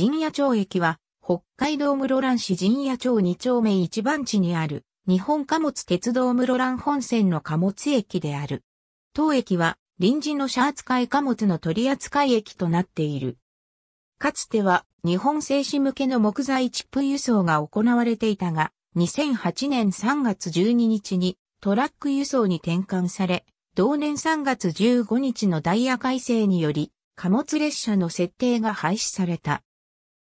陣屋町駅は、北海道室蘭市陣屋町2丁目1番地にある、日本貨物鉄道室蘭本線の貨物駅である。当駅は、臨時の車扱い貨物の取扱駅となっている。かつては、日本製紙向けの木材チップ輸送が行われていたが、2008年3月12日にトラック輸送に転換され、同年3月15日のダイヤ改正により、貨物列車の設定が廃止された。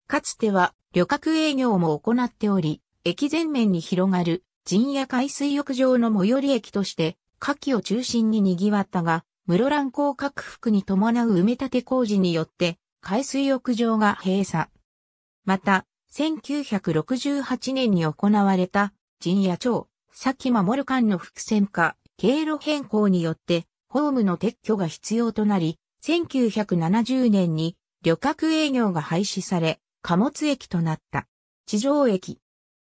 かつては旅客営業も行っており、駅前面に広がる陣屋海水浴場の最寄り駅として、夏季を中心に賑わったが、室蘭港拡幅に伴う埋め立て工事によって、海水浴場が閉鎖。また、1968年に行われた、陣屋町、佐木守間の伏線化、経路変更によって、ホームの撤去が必要となり、1970年に旅客営業が廃止され、貨物駅となった。地上駅。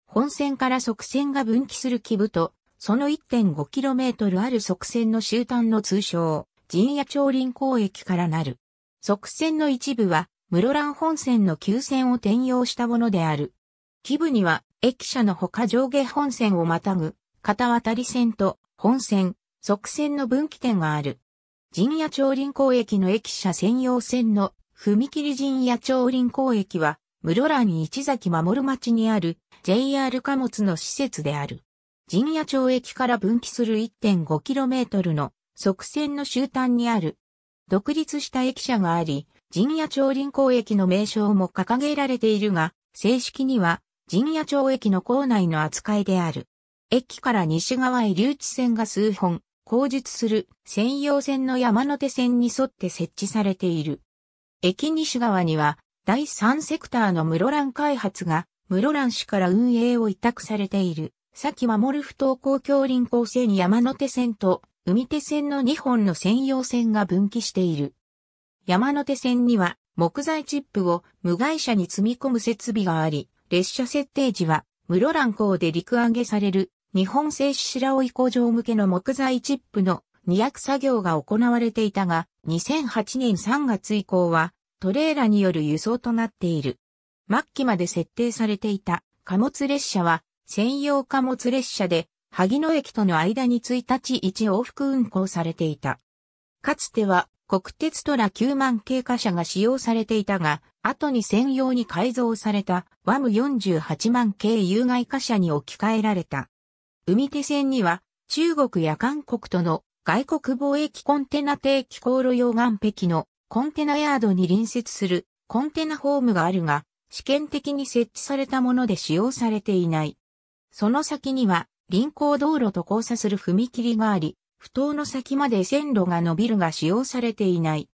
本線から側線が分岐する基部と、その 1.5km ある側線の終端の通称、陣屋町林港駅からなる。側線の一部は、室蘭本線の急線を転用したものである。基部には、駅舎のほか上下本線をまたぐ、片渡り線と本線、側線の分岐点がある。陣屋町林港駅の駅舎専用線の踏切陣屋町林港駅は、室蘭市崎守町にある JR 貨物の施設である。陣屋町駅から分岐する 1.5km の側線の終端にある。独立した駅舎があり、陣屋町臨港駅の名称も掲げられているが、正式には陣屋町駅の構内の扱いである。駅から西側へ留置線が数本、後述する専用線の山手線に沿って設置されている。駅西側には第3セクターの室蘭開発が、室蘭市から運営を委託されている、先守不登校橋林構成に山手線と海手線の2本の専用線が分岐している。山手線には木材チップを無害車に積み込む設備があり、列車設定時は室蘭港で陸揚げされる日本製白老工場向けの木材チップの200作業が行われていたが、2008年3月以降はトレーラによる輸送となっている。末期まで設定されていた貨物列車は専用貨物列車で萩野駅との間に1日1往復運行されていた。かつては国鉄トラ9万系貨車が使用されていたが、後に専用に改造されたワム48万系有害貨車に置き換えられた。海手線には中国や韓国との外国貿易コンテナ定期航路用岸壁のコンテナヤードに隣接するコンテナホームがあるが、試験的に設置されたもので使用されていない。その先には、臨港道路と交差する踏切があり、不当の先まで線路が伸びるが使用されていない。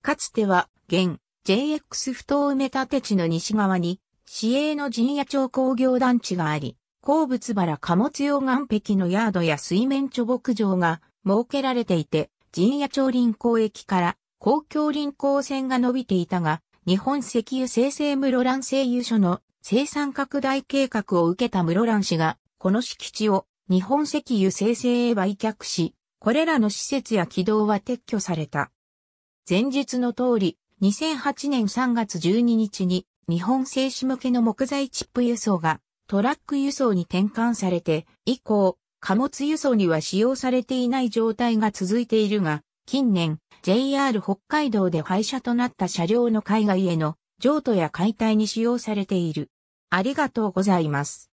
かつては、現、JX 不当埋め立て地の西側に、市営の陣屋町工業団地があり、鉱物原貨物用岸壁のヤードや水面貯牧場が設けられていて、陣屋町臨港駅から公共輪行線が伸びていたが、日本石油生成室蘭製油所の生産拡大計画を受けた室蘭氏が、この敷地を日本石油生成へ売却し、これらの施設や軌道は撤去された。前述の通り、2008年3月12日に日本製紙向けの木材チップ輸送がトラック輸送に転換されて、以降、貨物輸送には使用されていない状態が続いているが、近年、JR 北海道で廃車となった車両の海外への譲渡や解体に使用されている。ありがとうございます。